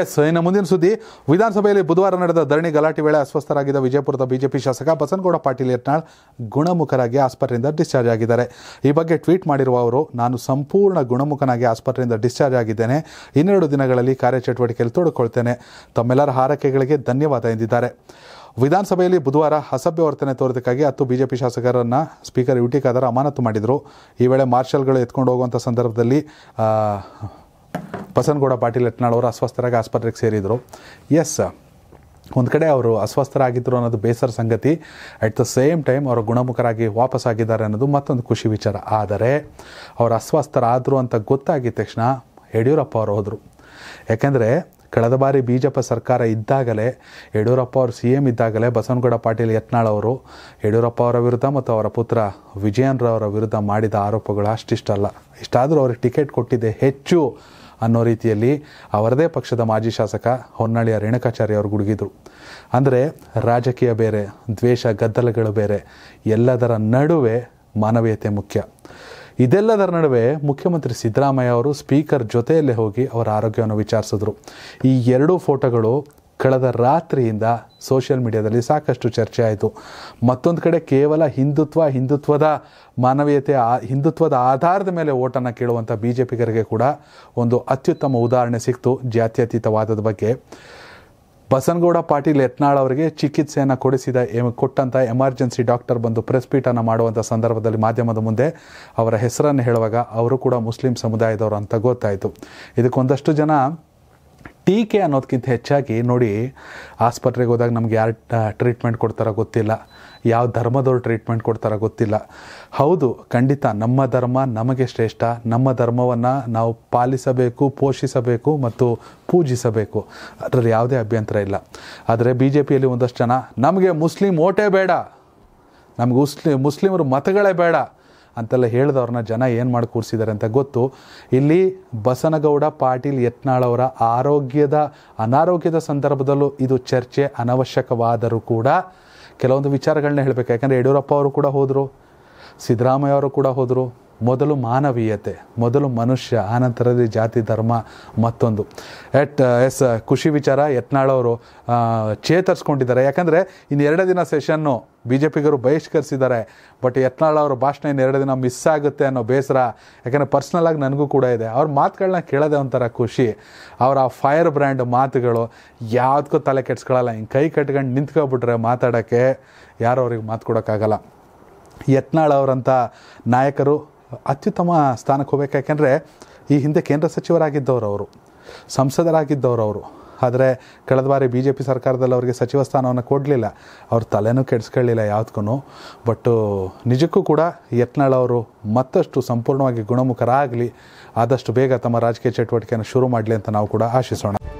S ಇನ್ನು ಮುಂದಿನ ಸುದ್ದಿ ವಿಧಾನಸಭೆಯಲ್ಲಿ ಬುಧವಾರ ನಡೆದ ಧರಣಿ ಗಲಾಟೆ ವೇಳೆ ಅಸ್ವಸ್ಥರಾಗಿದ್ದ ವಿಜಯಪುರದ ಬಿಜೆಪಿ ಶಾಸಕ ಬಸನಗೌಡ ಪಾಟೀಲ್ ಯತ್ನಾಳ್ ಗುಣಮುಖರಾಗಿ ಆಸ್ಪತ್ರೆಯಿಂದ ಡಿಸ್ಚಾರ್ಜ್ ಆಗಿದ್ದಾರೆ ಈ ಬಗ್ಗೆ ಟ್ವೀಟ್ ಮಾಡಿರುವ ಅವರು ನಾನು ಸಂಪೂರ್ಣ ಗುಣಮುಖನಾಗಿ ಆಸ್ಪತ್ರೆಯಿಂದ ಡಿಸ್ಚಾರ್ಜ್ ಆಗಿದ್ದೇನೆ ಇನ್ನೆರಡು ದಿನಗಳಲ್ಲಿ ಕಾರ್ಯಚಟುವಟಿಕೆಯಲ್ಲಿ ತೊಡಕೊಳ್ತೇನೆ ತಮ್ಮೆಲ್ಲರ ಹಾರೈಕೆಗಳಿಗೆ ಧನ್ಯವಾದ ಎಂದಿದ್ದಾರೆ ವಿಧಾನಸಭೆಯಲ್ಲಿ ಬುಧವಾರ ಅಸಭ್ಯ ವರ್ತನೆ ತೋರಿದಕ್ಕಾಗಿ ಹತ್ತು ಬಿಜೆಪಿ ಶಾಸಕರನ್ನು ಸ್ಪೀಕರ್ ಟಿ ಖಾದರ್ ಅಮಾನತು ಮಾಡಿದರು ಈ ವೇಳೆ ಮಾರ್ಷಲ್ಗಳು ಎತ್ಕೊಂಡು ಹೋಗುವಂಥ ಸಂದರ್ಭದಲ್ಲಿ ಬಸನಗೌಡ ಪಾಟೀಲ್ ಯತ್ನಾಳ್ ಅವರು ಅಸ್ವಸ್ಥರಾಗಿ ಆಸ್ಪತ್ರೆಗೆ ಸೇರಿದರು ಎಸ್ ಒಂದು ಕಡೆ ಅವರು ಅಸ್ವಸ್ಥರಾಗಿದ್ದರು ಅನ್ನೋದು ಬೇಸರ ಸಂಗತಿ ಅಟ್ ದ ಸೇಮ್ ಟೈಮ್ ಅವರು ಗುಣಮುಖರಾಗಿ ವಾಪಸ್ ಆಗಿದ್ದಾರೆ ಅನ್ನೋದು ಮತ್ತೊಂದು ಖುಷಿ ವಿಚಾರ ಆದರೆ ಅವರು ಅಸ್ವಸ್ಥರಾದರು ಅಂತ ಗೊತ್ತಾಗಿದ್ದ ತಕ್ಷಣ ಯಡಿಯೂರಪ್ಪ ಅವರು ಹೋದರು ಯಾಕೆಂದರೆ ಕಳೆದ ಬಾರಿ ಬಿಜೆಪಿ ಸರ್ಕಾರ ಇದ್ದಾಗಲೇ ಯಡಿಯೂರಪ್ಪ ಅವರು ಸಿ ಎಂ ಇದ್ದಾಗಲೇ ಬಸವನಗೌಡ ಪಾಟೀಲ್ ಯತ್ನಾಳ್ ಅವರು ಯಡಿಯೂರಪ್ಪ ಅವರ ವಿರುದ್ಧ ಮತ್ತು ಅವರ ಪುತ್ರ ವಿಜಯನ್ರವರ ವಿರುದ್ಧ ಮಾಡಿದ ಆರೋಪಗಳು ಅಷ್ಟಿಷ್ಟಲ್ಲ ಇಷ್ಟಾದರೂ ಅವ್ರಿಗೆ ಟಿಕೆಟ್ ಕೊಟ್ಟಿದ್ದೆ ಹೆಚ್ಚು ಅನ್ನೋ ರೀತಿಯಲ್ಲಿ ಅವರದೇ ಪಕ್ಷದ ಮಾಜಿ ಶಾಸಕ ಹೊನ್ನಾಳಿಯ ರೇಣುಕಾಚಾರ್ಯ ಅವರು ಗುಡುಗಿದ್ರು ಅಂದರೆ ರಾಜಕೀಯ ಬೇರೆ ದ್ವೇಷ ಗದ್ದಲಗಳು ಬೇರೆ ಎಲ್ಲದರ ನಡುವೆ ಮಾನವೀಯತೆ ಮುಖ್ಯ ಇದೆಲ್ಲದರ ನಡುವೆ ಮುಖ್ಯಮಂತ್ರಿ ಸಿದ್ದರಾಮಯ್ಯ ಅವರು ಸ್ಪೀಕರ್ ಜೊತೆಯಲ್ಲೇ ಹೋಗಿ ಅವರ ಆರೋಗ್ಯವನ್ನು ವಿಚಾರಿಸಿದ್ರು ಈ ಎರಡೂ ಫೋಟೋಗಳು ಕಳೆದ ರಾತ್ರಿಯಿಂದ ಸೋಷಿಯಲ್ ಮೀಡಿಯಾದಲ್ಲಿ ಸಾಕಷ್ಟು ಚರ್ಚೆ ಆಯಿತು ಮತ್ತೊಂದು ಕಡೆ ಕೇವಲ ಹಿಂದುತ್ವ ಹಿಂದುತ್ವದ ಮಾನವೀಯತೆ ಹಿಂದುತ್ವದ ಆಧಾರದ ಮೇಲೆ ಓಟನ್ನು ಕೇಳುವಂಥ ಬಿ ಜೆ ಪಿಗರಿಗೆ ಕೂಡ ಒಂದು ಅತ್ಯುತ್ತಮ ಉದಾಹರಣೆ ಸಿಕ್ತು ಜಾತ್ಯತೀತವಾದದ ಬಗ್ಗೆ ಬಸನಗೌಡ ಪಾಟೀಲ್ ಯತ್ನಾಳ್ ಅವರಿಗೆ ಚಿಕಿತ್ಸೆಯನ್ನು ಕೊಡಿಸಿದ ಕೊಟ್ಟಂಥ ಎಮರ್ಜೆನ್ಸಿ ಡಾಕ್ಟರ್ ಬಂದು ಪ್ರೆಸ್ಪೀಟನ್ನು ಮಾಡುವಂಥ ಸಂದರ್ಭದಲ್ಲಿ ಮಾಧ್ಯಮದ ಮುಂದೆ ಅವರ ಹೆಸರನ್ನು ಹೇಳುವಾಗ ಅವರು ಕೂಡ ಮುಸ್ಲಿಂ ಸಮುದಾಯದವರು ಅಂತ ಗೊತ್ತಾಯಿತು ಇದಕ್ಕೊಂದಷ್ಟು ಜನ ಟೀಕೆ ಅನ್ನೋದಕ್ಕಿಂತ ಹೆಚ್ಚಾಗಿ ನೋಡಿ ಆಸ್ಪತ್ರೆಗೆ ಹೋದಾಗ ನಮ್ಗೆ ಯಾರು ಟ್ರೀಟ್ಮೆಂಟ್ ಕೊಡ್ತಾರೋ ಗೊತ್ತಿಲ್ಲ ಯಾವ ಧರ್ಮದವ್ರು ಟ್ರೀಟ್ಮೆಂಟ್ ಕೊಡ್ತಾರೋ ಗೊತ್ತಿಲ್ಲ ಹೌದು ಖಂಡಿತ ನಮ್ಮ ಧರ್ಮ ನಮಗೆ ಶ್ರೇಷ್ಠ ನಮ್ಮ ಧರ್ಮವನ್ನು ನಾವು ಪಾಲಿಸಬೇಕು ಪೋಷಿಸಬೇಕು ಮತ್ತು ಪೂಜಿಸಬೇಕು ಅದರಲ್ಲಿ ಯಾವುದೇ ಅಭ್ಯಂತರ ಇಲ್ಲ ಆದರೆ ಬಿ ಜೆ ಪಿಯಲ್ಲಿ ಒಂದಷ್ಟು ಜನ ನಮಗೆ ಮುಸ್ಲಿಂ ಓಟೇ ಬೇಡ ನಮಗೆ ಮುಸ್ಲಿ ಮುಸ್ಲಿಮರು ಮತಗಳೇ ಬೇಡ ಅಂತೆಲ್ಲ ಹೇಳಿದವ್ರನ್ನ ಜನ ಏನು ಮಾಡಿ ಕೂರಿಸಿದ್ದಾರೆ ಅಂತ ಗೊತ್ತು ಇಲ್ಲಿ ಬಸನಗೌಡ ಪಾಟೀಲ್ ಅವರ ಆರೋಗ್ಯದ ಅನಾರೋಗ್ಯದ ಸಂದರ್ಭದಲ್ಲೂ ಇದು ಚರ್ಚೆ ಅನವಶ್ಯಕವಾದರೂ ಕೂಡ ಕೆಲವೊಂದು ವಿಚಾರಗಳನ್ನ ಹೇಳಬೇಕು ಯಾಕಂದರೆ ಯಡಿಯೂರಪ್ಪ ಅವರು ಕೂಡ ಹೋದರು ಸಿದ್ದರಾಮಯ್ಯ ಅವರು ಕೂಡ ಹೋದರು ಮೊದಲು ಮಾನವೀಯತೆ ಮೊದಲು ಮನುಷ್ಯ ಆನಂತರದಲ್ಲಿ ಜಾತಿ ಧರ್ಮ ಮತ್ತೊಂದು ಎಟ್ ಎಸ್ ಖುಷಿ ವಿಚಾರ ಯತ್ನಾಳವರು ಚೇತರಿಸ್ಕೊಂಡಿದ್ದಾರೆ ಯಾಕಂದರೆ ಇನ್ನು ಎರಡು ದಿನ ಸೆಷನ್ನು ಬಿ ಜೆ ಪಿಗರು ಬಹಿಷ್ಕರಿಸಿದ್ದಾರೆ ಬಟ್ ಯತ್ನಾಳ್ ಅವರ ಭಾಷಣ ಎರಡು ದಿನ ಮಿಸ್ ಆಗುತ್ತೆ ಅನ್ನೋ ಬೇಸರ ಯಾಕಂದರೆ ಪರ್ಸ್ನಲಾಗಿ ನನಗೂ ಕೂಡ ಇದೆ ಅವ್ರ ಮಾತುಗಳನ್ನ ಕೇಳೋದೇ ಒಂಥರ ಖುಷಿ ಅವರ ಆ ಫೈರ್ ಬ್ರ್ಯಾಂಡ್ ಮಾತುಗಳು ಯಾವುದಕ್ಕೂ ತಲೆ ಕೆಡ್ಸ್ಕೊಳ್ಳಲ್ಲ ಹಿಂಗೆ ಕೈ ಕಟ್ಕೊಂಡು ನಿಂತ್ಕೊಬಿಟ್ರೆ ಮಾತಾಡೋಕ್ಕೆ ಯಾರು ಅವ್ರಿಗೆ ಮಾತು ಕೊಡೋಕ್ಕಾಗಲ್ಲ ಯತ್ನಾಳ್ ಅವರಂಥ ನಾಯಕರು ಅತ್ಯುತ್ತಮ ಸ್ಥಾನಕ್ಕೆ ಹೋಗ್ಬೇಕು ಯಾಕೆಂದರೆ ಈ ಹಿಂದೆ ಕೇಂದ್ರ ಸಚಿವರಾಗಿದ್ದವರು ಅವರು ಸಂಸದರಾಗಿದ್ದವರು ಅವರು ಆದರೆ ಕಳೆದ ಬಾರಿ ಬಿ ಜೆ ಪಿ ಸರ್ಕಾರದಲ್ಲಿ ಅವರಿಗೆ ಸಚಿವ ಸ್ಥಾನವನ್ನು ಕೊಡಲಿಲ್ಲ ಅವ್ರ ತಲೆನೂ ಕೆಡಿಸ್ಕೊಳ್ಳಿಲ್ಲ ಯಾವುದಕ್ಕೂ ಬಟ್ಟು ನಿಜಕ್ಕೂ ಕೂಡ ಯತ್ನಾಳ್ ಅವರು ಮತ್ತಷ್ಟು ಸಂಪೂರ್ಣವಾಗಿ ಗುಣಮುಖರಾಗಲಿ ಆದಷ್ಟು ಬೇಗ ತಮ್ಮ ರಾಜಕೀಯ ಚಟುವಟಿಕೆಯನ್ನು ಶುರು ಮಾಡಲಿ ಅಂತ ನಾವು ಕೂಡ ಆಶಿಸೋಣ